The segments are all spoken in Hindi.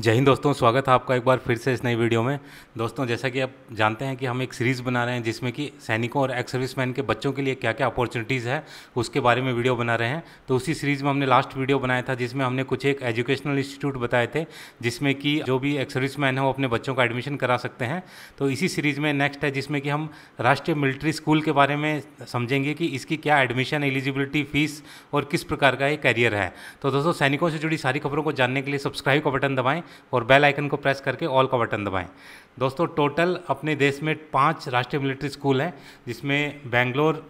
जय हिंद दोस्तों स्वागत है आपका एक बार फिर से इस नई वीडियो में दोस्तों जैसा कि आप जानते हैं कि हम एक सीरीज़ बना रहे हैं जिसमें कि सैनिकों और एक्स सर्विसमैन के बच्चों के लिए क्या क्या अपॉर्चुनिटीज़ है उसके बारे में वीडियो बना रहे हैं तो उसी सीरीज़ में हमने लास्ट वीडियो बनाया था जिसमें हमने कुछ एक एजुकेशनल इंस्टीट्यूट बताए थे जिसमें कि जो भी एक्स सर्विसमैन है वो अपने बच्चों का एडमिशन करा सकते हैं तो इसी सीरीज़ में नेक्स्ट है जिसमें कि हम राष्ट्रीय मिलिट्री स्कूल के बारे में समझेंगे कि इसकी क्या एडमिशन एलिजिबिलिटी फीस और किस प्रकार का ये कैरियर है तो दोस्तों सैनिकों से जुड़ी सारी खबरों को जानने के लिए सब्सक्राइब का बटन दबाएँ और बेल आइकन को प्रेस करके ऑल का बटन दबाएं दोस्तों टोटल अपने देश में पांच राष्ट्रीय मिलिट्री स्कूल हैं जिसमें बेंगलोर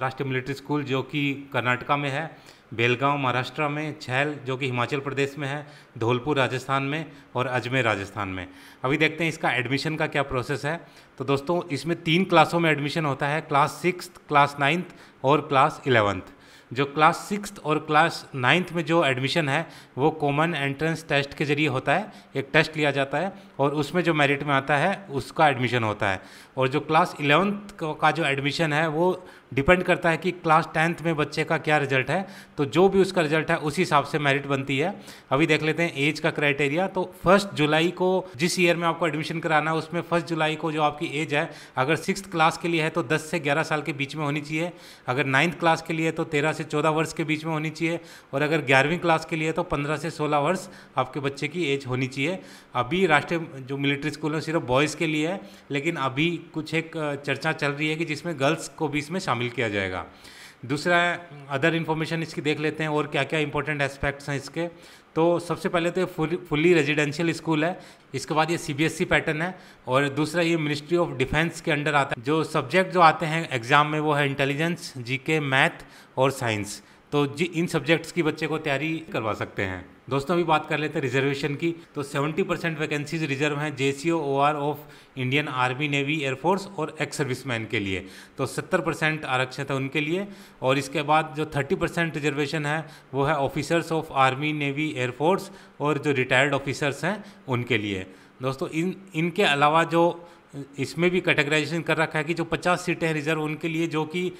राष्ट्रीय मिलिट्री स्कूल जो कि कर्नाटका में है बेलगांव महाराष्ट्र में छैल जो कि हिमाचल प्रदेश में है धौलपुर राजस्थान में और अजमेर राजस्थान में अभी देखते हैं इसका एडमिशन का क्या प्रोसेस है तो दोस्तों इसमें तीन क्लासों में एडमिशन होता है क्लास सिक्स क्लास नाइन्थ और क्लास इलेवंथ जो क्लास सिक्स और क्लास नाइन्थ में जो एडमिशन है वो कॉमन एंट्रेंस टेस्ट के ज़रिए होता है एक टेस्ट लिया जाता है और उसमें जो मेरिट में आता है उसका एडमिशन होता है और जो क्लास इलेवंथ का जो एडमिशन है वो डिपेंड करता है कि क्लास टेंथ में बच्चे का क्या रिजल्ट है तो जो भी उसका रिजल्ट है उसी हिसाब से मेरिट बनती है अभी देख लेते हैं एज का क्राइटेरिया तो फर्स्ट जुलाई को जिस ईयर में आपको एडमिशन कराना है उसमें फर्स्ट जुलाई को जो आपकी एज है अगर सिक्स क्लास के लिए है तो दस से ग्यारह साल के बीच में होनी चाहिए अगर नाइन्थ क्लास के लिए तो तेरह से चौदह वर्ष के बीच में होनी चाहिए और अगर ग्यारहवीं क्लास के लिए तो पंद्रह से सोलह वर्ष आपके बच्चे की एज होनी चाहिए अभी राष्ट्रीय जो मिलिट्री स्कूल है सिर्फ बॉयज़ के लिए है लेकिन अभी कुछ एक चर्चा चल रही है कि जिसमें गर्ल्स को भी इसमें शामिल शामिल किया जाएगा दूसरा अदर इन्फॉर्मेशन इसकी देख लेते हैं और क्या क्या इंपॉर्टेंट एस्पेक्ट्स हैं इसके तो सबसे पहले तो ये फुली रेजिडेंशियल स्कूल है इसके बाद ये सीबीएसई पैटर्न e है और दूसरा ये मिनिस्ट्री ऑफ डिफेंस के अंडर आता है जो सब्जेक्ट जो आते हैं एग्ज़ाम में वो है इंटेलिजेंस जीके मैथ और साइंस तो जी इन सब्जेक्ट्स की बच्चे को तैयारी करवा सकते हैं दोस्तों अभी बात कर लेते हैं रिजर्वेशन की तो 70 परसेंट वैकेंसीज रिजर्व हैं J C O R of Indian army navy air force और एक्स सर्विसमैन के लिए तो 70 परसेंट आरक्षित है उनके लिए और इसके बाद जो 30 परसेंट रिजर्वेशन है वो है officers of army navy air force और जो रिटायर्ड ऑफिसर्स हैं उनके लिए दोस्तों इन इनके अलावा जो इसमें भी कैटेगराइजेशन कर रखा है कि जो 50 सीटें हैं रिजर्व उनके लिए जो कि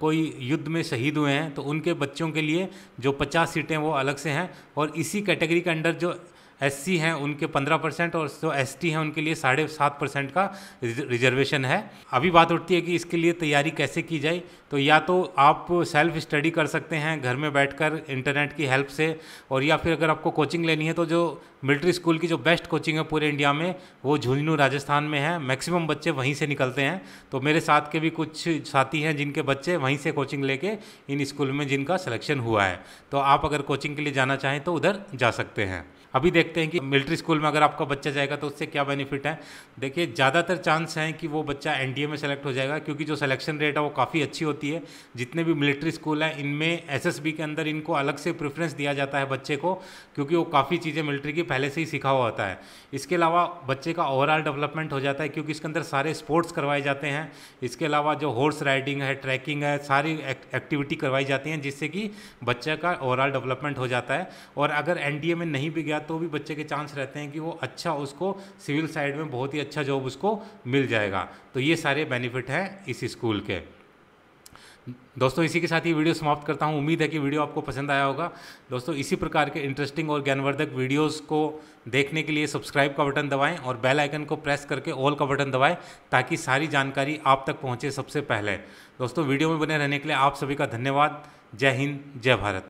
कोई युद्ध में शहीद हुए हैं तो उनके बच्चों के लिए जो 50 सीटें वो अलग से हैं और इसी कैटेगरी के अंडर जो एस हैं उनके पंद्रह परसेंट और जो एस हैं उनके लिए साढ़े सात परसेंट का रिजर्वेशन है अभी बात उठती है कि इसके लिए तैयारी कैसे की जाए तो या तो आप सेल्फ स्टडी कर सकते हैं घर में बैठकर इंटरनेट की हेल्प से और या फिर अगर आपको कोचिंग लेनी है तो जो मिलिट्री स्कूल की जो बेस्ट कोचिंग है पूरे इंडिया में वो झुंझुनू राजस्थान में है मैक्सिमम बच्चे वहीं से निकलते हैं तो मेरे साथ के भी कुछ साथी हैं जिनके बच्चे वहीं से कोचिंग लेके इन स्कूल में जिनका सिलेक्शन हुआ है तो आप अगर कोचिंग के लिए जाना चाहें तो उधर जा सकते हैं अभी देख देखते हैं कि मिलिट्री स्कूल में अगर आपका बच्चा जाएगा तो उससे क्या बेनिफिट है देखिए ज़्यादातर चांस हैं कि वो बच्चा एनडीए में सेलेक्ट हो जाएगा क्योंकि जो सिलेक्शन रेट है वो काफ़ी अच्छी होती है जितने भी मिलिट्री स्कूल हैं इनमें एस के अंदर इनको अलग से प्रेफरेंस दिया जाता है बच्चे को क्योंकि वो काफ़ी चीज़ें मिलिट्री की पहले से ही सीखा हुआ होता है इसके अलावा बच्चे का ओवरऑल डेवलपमेंट हो जाता है क्योंकि इसके अंदर सारे स्पोर्ट्स करवाए जाते हैं इसके अलावा जो हॉर्स राइडिंग है ट्रैकिंग है सारी एक्टिविटी करवाई जाती हैं जिससे कि बच्चे का ओवरऑल डेवलपमेंट हो जाता है और अगर एन में नहीं भी गया तो भी बच्चे के चांस रहते हैं कि वो अच्छा उसको सिविल साइड में बहुत ही अच्छा जॉब उसको मिल जाएगा तो ये सारे बेनिफिट हैं इस स्कूल के दोस्तों इसी के साथ ही वीडियो समाप्त करता हूँ उम्मीद है कि वीडियो आपको पसंद आया होगा दोस्तों इसी प्रकार के इंटरेस्टिंग और ज्ञानवर्धक वीडियोस को देखने के लिए सब्सक्राइब का बटन दबाएं और बेल आइकन को प्रेस करके ऑल का बटन दबाएं ताकि सारी जानकारी आप तक पहुँचे सबसे पहले दोस्तों वीडियो में बने रहने के लिए आप सभी का धन्यवाद जय हिंद जय भारत